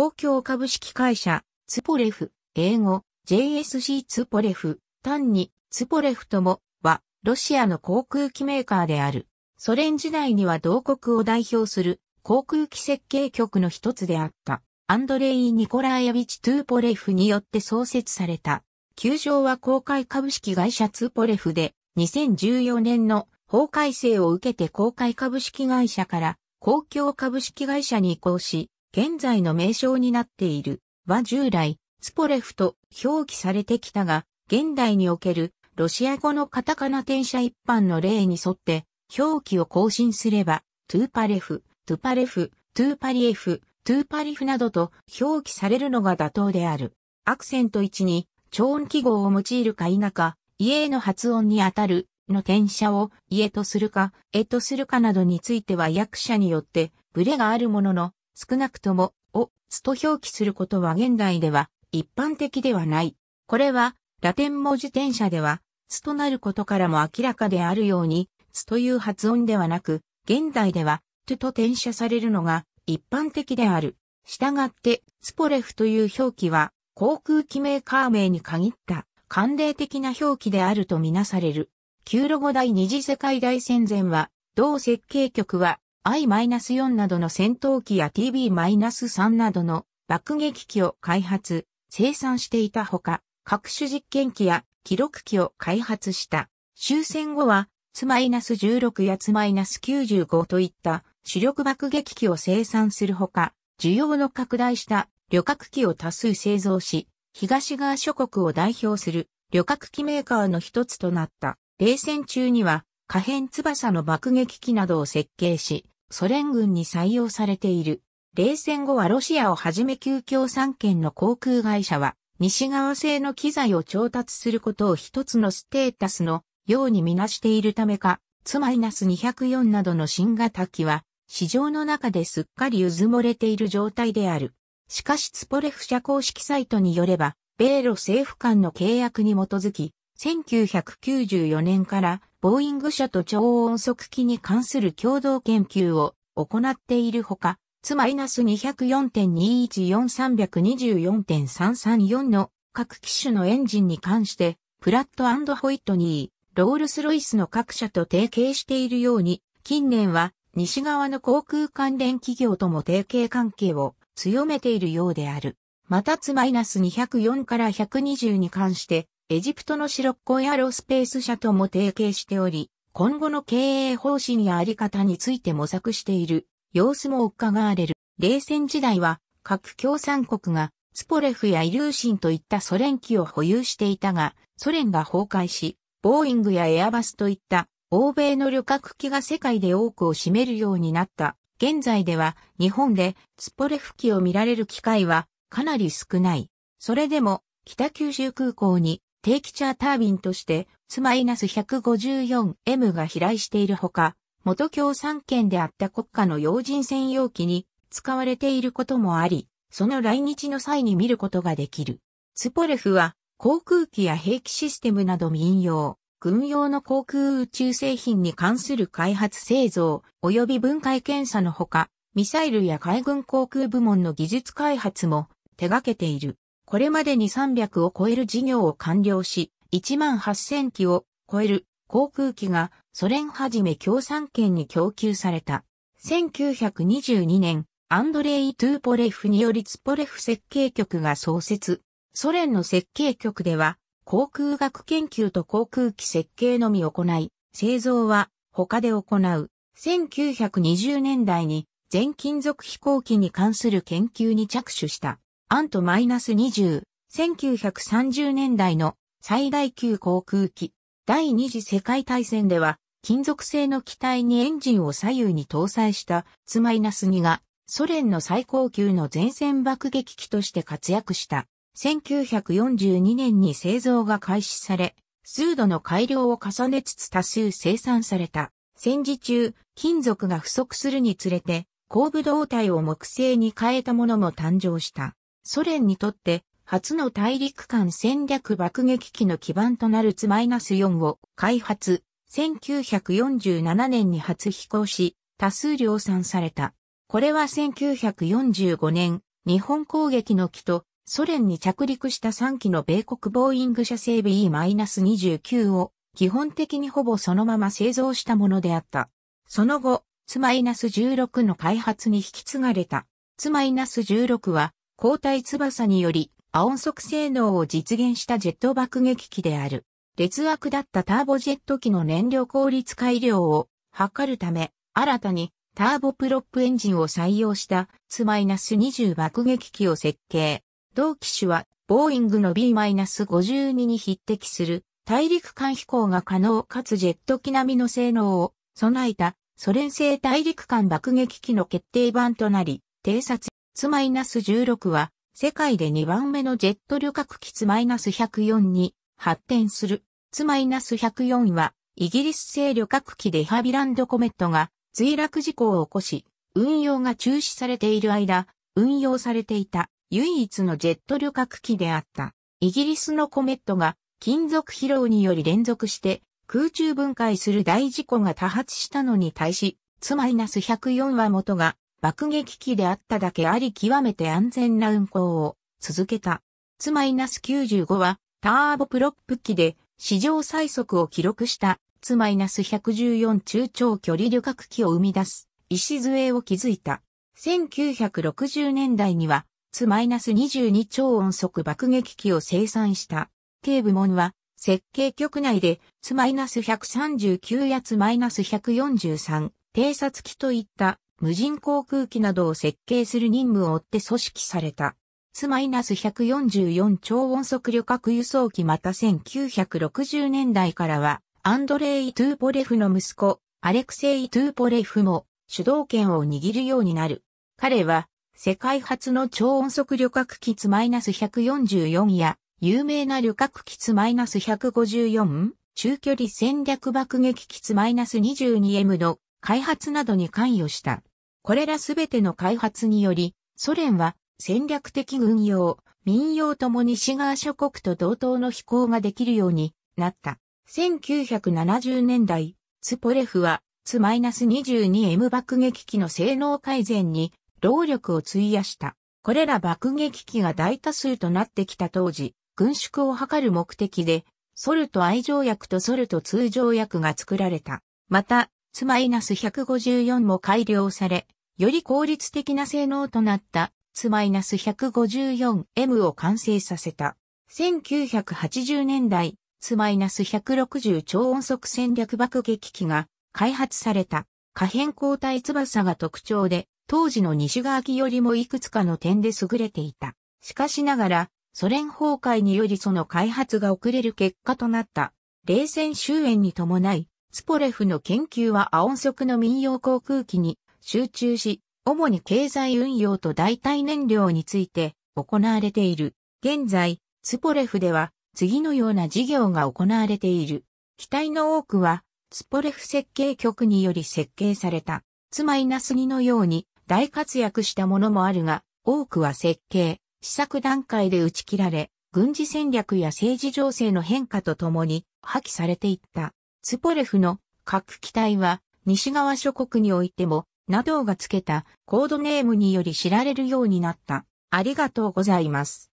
公共株式会社、ツポレフ、英語、JSC ツポレフ、単に、ツポレフとも、は、ロシアの航空機メーカーである。ソ連時代には同国を代表する航空機設計局の一つであった。アンドレイ・ニコラーヤビチ・トゥーポレフによって創設された。球場は公開株式会社ツーポレフで、2014年の法改正を受けて公開株式会社から公共株式会社に移行し、現在の名称になっているは従来、ツポレフと表記されてきたが、現代におけるロシア語のカタカナ転写一般の例に沿って表記を更新すれば、トゥーパレフ、トゥパレフ、トゥーパリエフ、トゥーパリフなどと表記されるのが妥当である。アクセント1に超音記号を用いるか否か、家の発音にあたるの転写を家とするか、えとするかなどについては役者によってブレがあるものの、少なくとも、を、つと表記することは現代では一般的ではない。これは、ラテン文字転写では、つとなることからも明らかであるように、つという発音ではなく、現代では、トゥと転写されるのが一般的である。したがって、スポレフという表記は、航空機名カー名に限った慣例的な表記であるとみなされる。旧ロゴ第二次世界大戦前は、同設計局は I-4 などの戦闘機や TB-3 などの爆撃機を開発、生産していたほか、各種実験機や記録機を開発した。終戦後は、ツ -16 やツ -95 といった主力爆撃機を生産するほか、需要の拡大した旅客機を多数製造し、東側諸国を代表する旅客機メーカーの一つとなった。冷戦中には、可変翼の爆撃機などを設計し、ソ連軍に採用されている。冷戦後はロシアをはじめ旧共産圏の航空会社は、西側製の機材を調達することを一つのステータスのようにみなしているためか、ツマイナス204などの新型機は、市場の中ですっかり渦漏れている状態である。しかしツポレフ社公式サイトによれば、米ロ政府間の契約に基づき、1994年からボーイング社と超音速機に関する共同研究を行っているほか、つマイナス204.214324.334の各機種のエンジンに関して、プラットホイットニー、ロールスロイスの各社と提携しているように、近年は西側の航空関連企業とも提携関係を強めているようである。またつマイナス204から120に関して、エジプトのシロッコエアロスペース社とも提携しており、今後の経営方針やあり方について模索している様子も伺われる。冷戦時代は各共産国がスポレフやイリューシンといったソ連機を保有していたが、ソ連が崩壊し、ボーイングやエアバスといった欧米の旅客機が世界で多くを占めるようになった。現在では日本でスポレフ機を見られる機会はかなり少ない。それでも北九州空港に定期チャータービンとして、スナス -154M が飛来しているほか、元共産圏であった国家の要人専用機に使われていることもあり、その来日の際に見ることができる。ツポレフは航空機や兵器システムなど民用、軍用の航空宇宙製品に関する開発製造及び分解検査のほか、ミサイルや海軍航空部門の技術開発も手掛けている。これまでに300を超える事業を完了し、1万8000機を超える航空機がソ連はじめ共産圏に供給された。1922年、アンドレイ・トゥーポレフによりツポレフ設計局が創設。ソ連の設計局では、航空学研究と航空機設計のみ行い、製造は他で行う。1920年代に全金属飛行機に関する研究に着手した。アント -20、1930年代の最大級航空機、第二次世界大戦では、金属製の機体にエンジンを左右に搭載したツマイナス2がソ連の最高級の前線爆撃機として活躍した。1942年に製造が開始され、数度の改良を重ねつつ多数生産された。戦時中、金属が不足するにつれて、後部胴体を木製に変えたものも誕生した。ソ連にとって初の大陸間戦略爆撃機の基盤となるツ -4 を開発、1947年に初飛行し、多数量産された。これは1945年、日本攻撃の機とソ連に着陸した3機の米国ボーイング社製 B-29 を基本的にほぼそのまま製造したものであった。その後、ツ -16 の開発に引き継がれた。ツ -16 は交代翼により、ア音速性能を実現したジェット爆撃機である。劣悪だったターボジェット機の燃料効率改良を図るため、新たにターボプロップエンジンを採用したツ -20 爆撃機を設計。同機種は、ボーイングの B-52 に匹敵する大陸間飛行が可能かつジェット機並みの性能を備えたソ連製大陸間爆撃機の決定版となり、偵察ツ -16 は、世界で2番目のジェット旅客機ツ -104 に発展する。ツ -104 は、イギリス製旅客機デハビランドコメットが墜落事故を起こし、運用が中止されている間、運用されていた唯一のジェット旅客機であった。イギリスのコメットが金属疲労により連続して空中分解する大事故が多発したのに対し、ツ -104 は元が爆撃機であっただけあり極めて安全な運航を続けた。ツマイナス95はターボプロップ機で史上最速を記録したツマイナス114中長距離旅客機を生み出す礎を築いた。1960年代にはツマイナス22超音速爆撃機を生産した。警部門は設計局内でツマイナス139やつマイナス143偵察機といった無人航空機などを設計する任務を追って組織された。スマイナス144超音速旅客輸送機また1960年代からは、アンドレイ・トゥーポレフの息子、アレクセイ・トゥーポレフも主導権を握るようになる。彼は、世界初の超音速旅客機スマイナス144や、有名な旅客機スマイナス154、中距離戦略爆撃機スマイナス 22M の開発などに関与した。これらすべての開発により、ソ連は戦略的軍用、民用ともに西側諸国と同等の飛行ができるようになった。1970年代、ツポレフはツ -22M 爆撃機の性能改善に労力を費やした。これら爆撃機が大多数となってきた当時、軍縮を図る目的で、ソルト愛条約とソルト通常約が作られた。また、2-154も改良され、より効率的な性能となった 2-154M を完成させた。1980年代、ス1 6 0超音速戦略爆撃機が開発された可変交代翼が特徴で、当時の西側機よりもいくつかの点で優れていた。しかしながら、ソ連崩壊によりその開発が遅れる結果となった。冷戦終焉に伴い、ツポレフの研究はアオン足の民用航空機に集中し、主に経済運用と代替燃料について行われている。現在、ツポレフでは次のような事業が行われている。機体の多くはツポレフ設計局により設計された。つマイナス2のように大活躍したものもあるが、多くは設計、試作段階で打ち切られ、軍事戦略や政治情勢の変化とともに破棄されていった。スポレフの核機体は西側諸国においても、などがつけたコードネームにより知られるようになった。ありがとうございます。